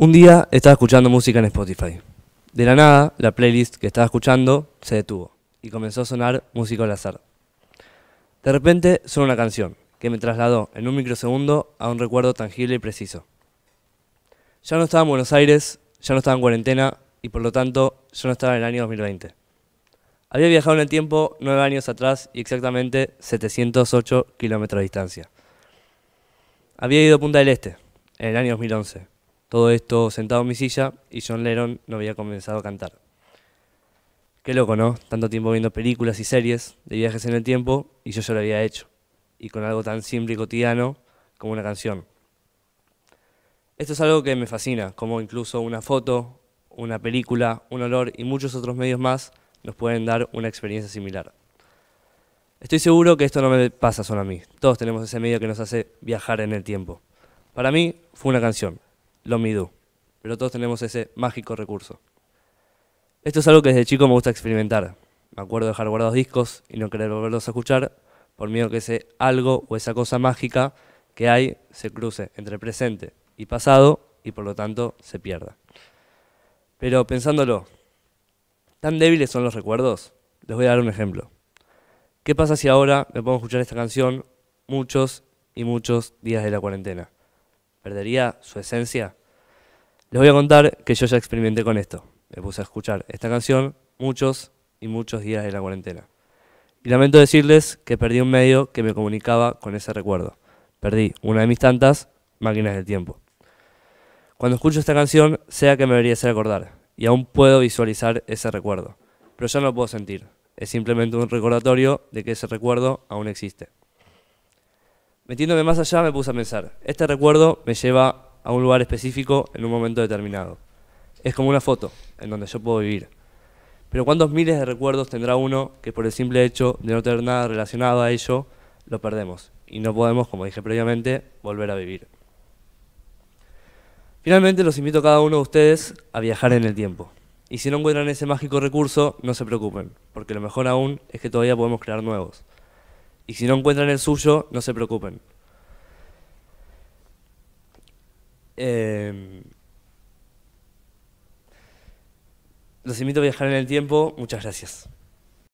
Un día estaba escuchando música en Spotify. De la nada, la playlist que estaba escuchando se detuvo y comenzó a sonar música al azar. De repente suena una canción que me trasladó en un microsegundo a un recuerdo tangible y preciso. Ya no estaba en Buenos Aires, ya no estaba en cuarentena y por lo tanto ya no estaba en el año 2020. Había viajado en el tiempo nueve años atrás y exactamente 708 kilómetros de distancia. Había ido a Punta del Este en el año 2011 todo esto sentado en mi silla y John Lennon no había comenzado a cantar. Qué loco, ¿no? Tanto tiempo viendo películas y series de viajes en el tiempo y yo ya lo había hecho. Y con algo tan simple y cotidiano como una canción. Esto es algo que me fascina, como incluso una foto, una película, un olor y muchos otros medios más nos pueden dar una experiencia similar. Estoy seguro que esto no me pasa solo a mí. Todos tenemos ese medio que nos hace viajar en el tiempo. Para mí fue una canción lo mido. Pero todos tenemos ese mágico recurso. Esto es algo que desde chico me gusta experimentar. Me acuerdo de dejar guardados discos y no querer volverlos a escuchar por miedo que ese algo o esa cosa mágica que hay se cruce entre presente y pasado y por lo tanto se pierda. Pero pensándolo, ¿tan débiles son los recuerdos? Les voy a dar un ejemplo. ¿Qué pasa si ahora me pongo a escuchar esta canción muchos y muchos días de la cuarentena? perdería su esencia. Les voy a contar que yo ya experimenté con esto. Me puse a escuchar esta canción muchos y muchos días de la cuarentena. Y lamento decirles que perdí un medio que me comunicaba con ese recuerdo. Perdí una de mis tantas máquinas del tiempo. Cuando escucho esta canción, sea que me debería hacer acordar, y aún puedo visualizar ese recuerdo, pero ya no lo puedo sentir. Es simplemente un recordatorio de que ese recuerdo aún existe. Metiéndome más allá me puse a pensar, este recuerdo me lleva a un lugar específico en un momento determinado. Es como una foto en donde yo puedo vivir. Pero ¿cuántos miles de recuerdos tendrá uno que por el simple hecho de no tener nada relacionado a ello, lo perdemos y no podemos, como dije previamente, volver a vivir? Finalmente los invito a cada uno de ustedes a viajar en el tiempo. Y si no encuentran ese mágico recurso, no se preocupen, porque lo mejor aún es que todavía podemos crear nuevos. Y si no encuentran el suyo, no se preocupen. Em, los invito a viajar en el tiempo. Muchas gracias.